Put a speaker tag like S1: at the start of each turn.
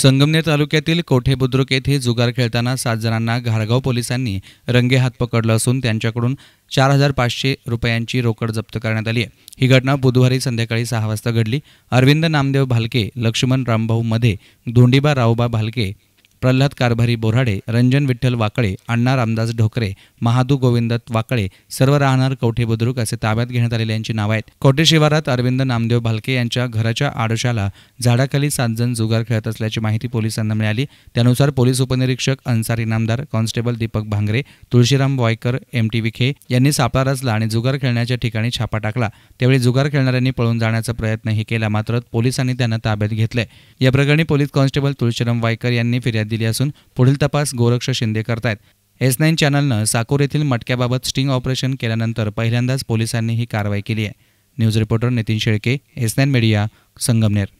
S1: संगमनेर तालुक्यातील कोठे बुद्रुक येथे जुगार खेळताना सात जणांना घाडगाव पोलिसांनी हात पकडलं असून त्यांच्याकडून चार हजार पाचशे रुपयांची रोकड जप्त करण्यात आली आहे ही घटना बुधवारी संध्याकाळी सहा वाजता घडली अरविंद नामदेव भालके लक्ष्मण रामभाऊ मध्ये धोंडीबा रावबा भालके प्रल्हाद कारभारी बोराडे रंजन विठ्ठल वाकळे अण्णा रामदास ढोकरे महादू गोविंद वाकळे सर्व राहणार कवठे बुद्रुक असे ताब्यात घेण्यात आलेले यांची नावं आहेत कवठे शिवारात अरविंद नामदेव भालके यांच्या घराच्या आडोशाला झाडाखाली सात जण जुगार खेळत असल्याची माहिती पोलिसांना मिळाली त्यानुसार पोलीस उपनिरीक्षक अन्सारी नामदार constable Deepak Bhangre Tulshiram Waykar M T Vikhe यांनी सापळा रचला आणि जुगार खेळण्याच्या ठिकाणी छापा टाकला त्यावेळी जुगार खेळणाऱ्यांनी पळून जाण्याचा प्रयत्नही केला मात्र पोलिसांनी त्यांना ताब्यात घेतलंय या प्रकरणी पोलीस कॉन्स्टेबल तुळशीराम वायकर यांनी फिर्याद दिली असून पुढील तपास गोरक्ष शिंदे करतायत एस नाईन चॅनलनं साकोर येथील मटक्याबाबत स्टिंग ऑपरेशन केल्यानंतर पहिल्यांदाच पोलिसांनी ही कारवाई केली आहे news reporter Nitin Shelke S nine media Sangamner